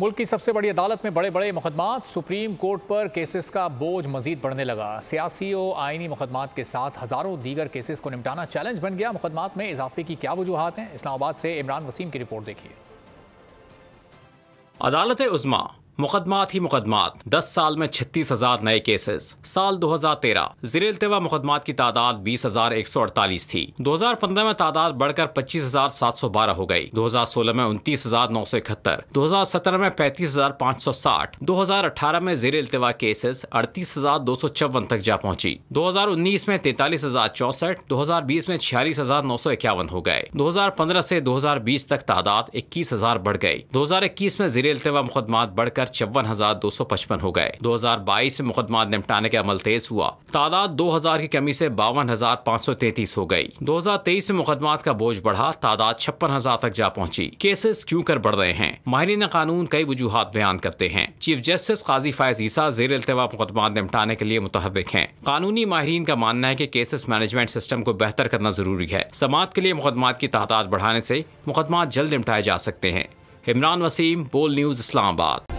मुल्क की सबसे बड़ी अदालत में बड़े बड़े मुकदमा सुप्रीम कोर्ट पर केसेस का बोझ मजीद बढ़ने लगा सियासी और आइनी मुकदमा के साथ हज़ारों दीगर केसेस को निपटाना चैलेंज बन गया मुकदमा में इजाफे की क्या वजूहत हैं इस्लामाबाद से इमरान वसीम की रिपोर्ट देखिए अदालत उज़मा मुकदमा ही मुकदमा दस साल में छत्तीस हजार नए केसेस साल दो हजार तेरह जेर अल्तवा मुकदमात की तादाद बीस हजार एक सौ अड़तालीस थी दो हजार पंद्रह में तादाद बढ़कर पच्चीस हजार सात सौ बारह हो गयी दो हजार सोलह में उनतीस हजार नौ सौ इकहत्तर दो हजार सत्रह में पैंतीस हजार पाँच सौ साठ दो हजार अठारह में जेर अल्तवा केसेस अड़तीस हजार दो सौ चौवन तक जा पहुँची दो हजार उन्नीस में तैतालीस हजार चौसठ दो हजार बीस में छियालीस हजार नौ सौ इक्यावन हो गए दो हजार पंद्रह से दो हजार बीस तक तादाद इक्कीस हजार बढ़ गई दो हजार इक्कीस में जेर अल्तवा मुकदमा बढ़कर चौवन हजार दो सौ पचपन हो गए दो हजार बाईस में मुकदमा निपटाने का अमल तेज हुआ तादाद दो हजार की कमी ऐसी बावन हजार पाँच सौ तैतीस हो गयी दो हजार तेईस में मुकदमा का बोझ बढ़ा तादाद छप्पन हजार तक जा पहुँची केसेस क्यूँ कर बढ़ रहे हैं माहरीन कानून कई वजूहत बयान करते हैं चीफ जस्टिस काजी फायज ईसा जेर अल्तवा मुकदमा निपटाने के लिए मुतहरक है कानूनी माहरीन का मानना है की केसेस मैनेजमेंट सिस्टम को बेहतर करना जरूरी है समाज के लिए मुकदमा की तादाद बढ़ाने ऐसी मुकदमा जल्द निपटाए जा सकते हैं इमरान वसीम बोल न्यूज इस्लामाबाद